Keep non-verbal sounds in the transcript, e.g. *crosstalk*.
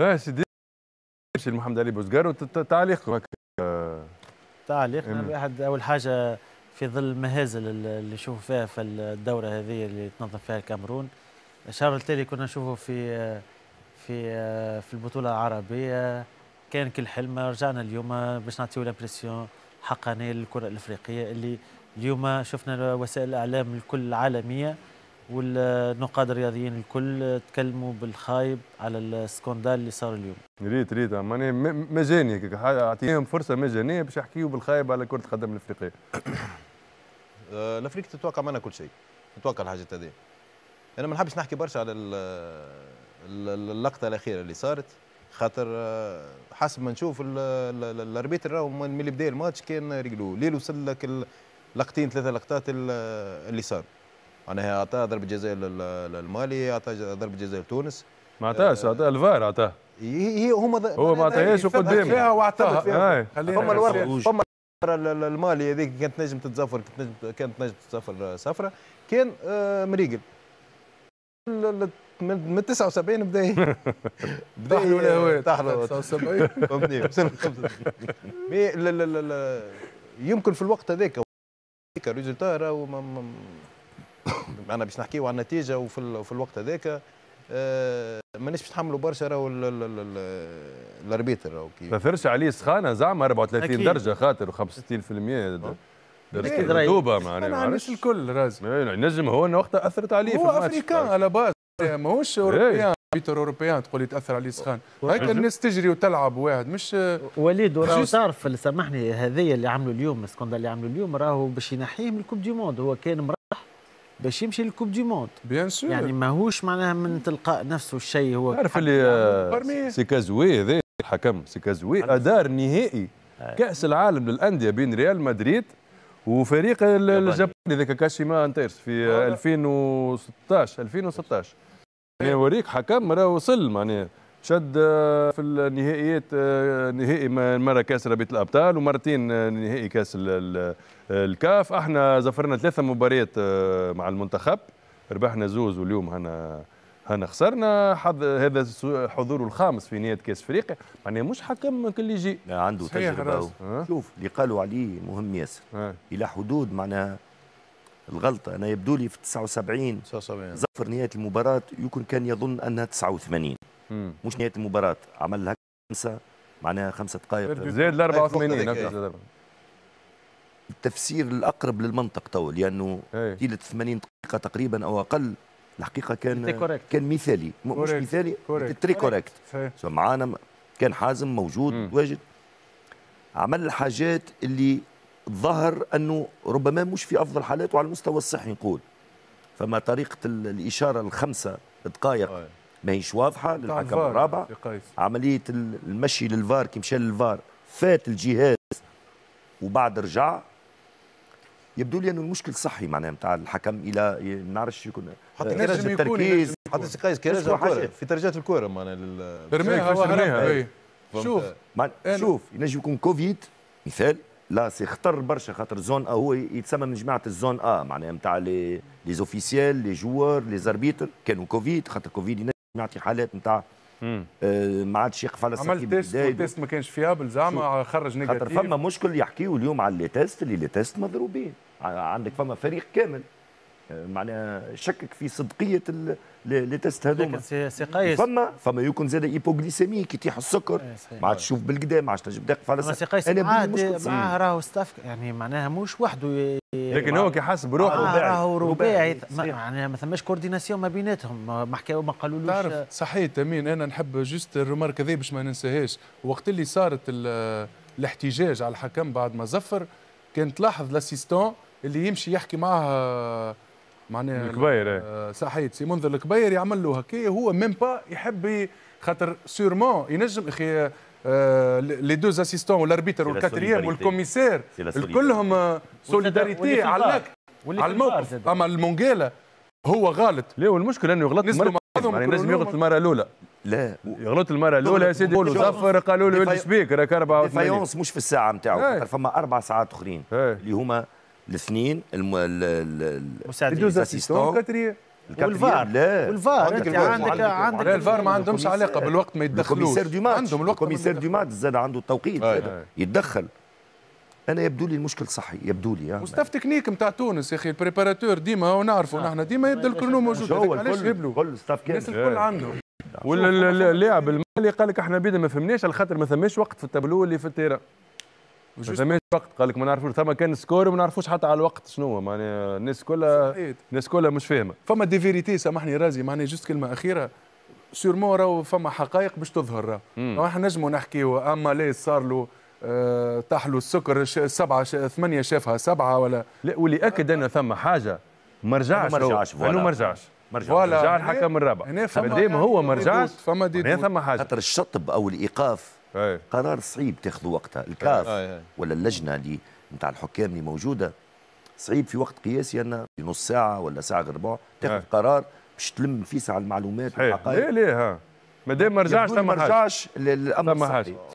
اه سيدي محمد علي بوزقار وتعليقك تعليقنا باحد اول حاجه في ظل المهازل اللي نشوفوا فيها في الدوره هذه اللي تنظم فيها الكاميرون الشهر التالي كنا نشوفوا في في في البطوله العربيه كان كل حلم رجعنا اليوم باش نعطيو لابريسيون حقانيه للكره الافريقيه اللي اليوم شفنا وسائل الاعلام الكل العالميه والنقاد الرياضيين الكل تكلموا بالخايب على السكوندال اللي صار اليوم. ريت ريت ماني مجاني اعطيهم فرصه مجانيه باش يحكيوا بالخايب على كره القدم الافريقيه. *coughs* آه، الافريق تتوقع منا كل شيء، تتوقع الحاجات هذه. انا ما نحبش نحكي برشا على اللقطه الاخيره اللي صارت خاطر آه، حسب ما نشوف الاربيتر راهو من اللي بدا الماتش كان رجلو ليل وصل لك لقطتين ثلاثه لقطات اللي صار معناها يعني اعطاه ضرب جزاء للمالي اعطاه ضرب جزاء لتونس ما اعطاهش اعطاه الفار اعطاه هي هما هو ما عطاهاش قدام فيها واعترف فيها فما الورقه فما المالي هذيك كانت نجم تتزفر كانت نجم كانت نجم تتزفر سفره كان آه، مريقل من 79 بدا *laughs* بدا ولا تحلو 79 فهمتني مي يمكن في الوقت هذاك هذاك الريزلتا راهو *coughs* انا باش نحكيو على النتيجه وفي الوقت هذاك آه، مانيش باش نحملوا برشا راهو الاربيتر راهو كيف ما فرش عليه سخانه زعما 34 درجه خاطر و65% أه. دوبة معناها مش الكل رازم إيه، نجم هو وقتها اثرت عليه هو افريكان على باس ماهوش إيه. اوروبيان بيتر اوروبيان تقول لي تاثر عليه سخان هيك الناس تجري وتلعب واحد مش وليد راهو تعرف سامحني هذيا اللي عملوا اليوم السكوندا اللي عملوا اليوم راهو باش ينحيه من الكوب دي موند هو كان باش يمشي للكوب دي موند بيان سور يعني ماهوش معناها من تلقاء نفسه الشيء هو عارف اللي آه، سي كازوي هذا الحكم سي كازوي ادار نهائي آه. كاس العالم للانديه بين ريال مدريد وفريق الجاباني ذاك كاشيما انتيرس في 2016 2016 يعني اوريك إيه. حكم راه وصل معناها شد في النهائيات نهائي مره كاس ربيت الابطال ومرتين نهائي كاس الكاف احنا زفرنا ثلاثه مباريات آه، مع المنتخب ربحنا زوز واليوم هنا هنا خسرنا حظ هذا حضوره الخامس في نهائي كاس افريقيا معناها مش حكم كل يجي عنده تجربه شوف اللي قالوا عليه مهم ياسر آه. الى حدود معناها الغلطه انا يبدو لي في 79 79 ظفر نهايه المباراه يمكن كان يظن انها 89 مم. مش نهايه المباراه عمل لها خمسه معناها خمسه دقائق زاد ل 84 التفسير الاقرب للمنطق تو لانه طيله 80 دقيقه تقريبا او اقل الحقيقه كان كان مثالي مش مثالي تري كوريكت معانا كان حازم موجود واجد عمل الحاجات اللي ظهر أنه ربما مش في أفضل حالاته على المستوى الصحي نقول فما طريقة الإشارة الخمسة دقائق ما هيش واضحة للحكم الرابع عملية المشي للفار كي مشى للفار فات الجهاز وبعد رجع يبدو لي انه المشكل صحي معناها نتاع الحكم الى ما نعرفش يكون حتى كراج التركيز حتى سقايس كراج الكره في ترجات الكره معناها رميها رميها شوف شوف ينجم يكون كوفيد مثال لا سي خطر برشا خاطر زون ا هو يتسمى من جماعه الزون ا معناها نتاع لي لي زوفيسيال لي جوار لي زاربيتر كانوا كوفيد خاطر كوفيد يعطي حالات نتاع آه، ما عادش يقف على عملت تيست والتيست ما كانش فيابل زعما خرج نيجاتيف خاطر فما مشكل يحكيو اليوم على لي تيست اللي لي تيست مضروبين عندك فما فريق كامل معناها شكك في صدقيه اللي تست هذوما لكن سي قيس فما فما يكون زاد ايبوغليسيمي كي يطيح السكر إيه، ما عادش تشوف بالقدا ما عادش تنجم دقه على سي قيس معاه راهو ستاف يعني معناها مش وحده لكن هو كي حس بروحه آه راهو رباعي معناها ما ثماش كورديناسيون ما بيناتهم ما حكاو ما قالولوش تعرف صحيح تمين انا نحب جوست الرومارك هذه باش ما ننساهاش وقت اللي صارت الاحتجاج على الحكم بعد ما زفر كان تلاحظ لاسيستون اللي يمشي يحكي معاه معناها الكبير صحيت إيه. آه، منذر الكبير يعمل له هكا هو ميم با يحب خاطر سيرمون ينجم اخي آه لي دو اسيستون والاربيتر والكاتريام والكوميسير كلهم سوليداريتي آه، على على الموقف اما المونجيلا هو غلط لا والمشكل انه الاولى يعني لازم يغلط المره الاولى لا يغلط المره الاولى يا سيدي زفر قالوا له ايش بيك راك 84 مش في الساعه نتاعو فما اربع ساعات اخرين اللي هما الاثنين المساعدين الاسيستون والفار لا والفار انت آه، عندك عندك الفار ما عندهمش علاقه بالوقت ما يتدخلوش عندهم الوقت كوميسير دو ماتش زاد عنده التوقيت يتدخل انا يبدو لي المشكل صحي يبدو لي مستاف تكنيك نتاع تونس يا اخي البريباراتور ديما ونعرفوا آه. نحن ديما يبدا الكرونو موجود علاش يبلو كل ستاف كان الكل إيه. عنده واللاعب المالي قال لك احنا بيدنا ما فهمناش على خاطر ما ثماش وقت في التابلو اللي في التيران فماش وقت قال لك ما نعرفوش ثم كان سكور وما نعرفوش حتى على الوقت شنو هو معناها الناس كلها الناس كلها مش فاهمه فما دي فيريتي سامحني رازي معناها جست كلمه اخيره سيرمون راهو فما حقائق باش تظهر راهو احنا نجموا نحكيو اما ليه صار له أه طاح له السكر سبعه ثمانيه شافها سبعه ولا لا واللي اكد انه ثم حاجه ما رجعش ما رجعش انه ما رجعش رجع الحكم الرابع هنا فما هو ما رجعش فما دي ثم حاجه خاطر الشطب او الايقاف أي. قرار صعيب تاخذ وقتها إيه. الكاف أي. آه، أي. آه. ولا اللجنه اللي نتاع الحكام اللي موجوده صعيب في وقت قياسي ان نص ساعه ولا ساعه غير ربع تاخذ إيه. قرار باش تلم فيسع المعلومات والحقائق ليه ليه ها ما دام ما رجعش ما رجعش الامر صحيح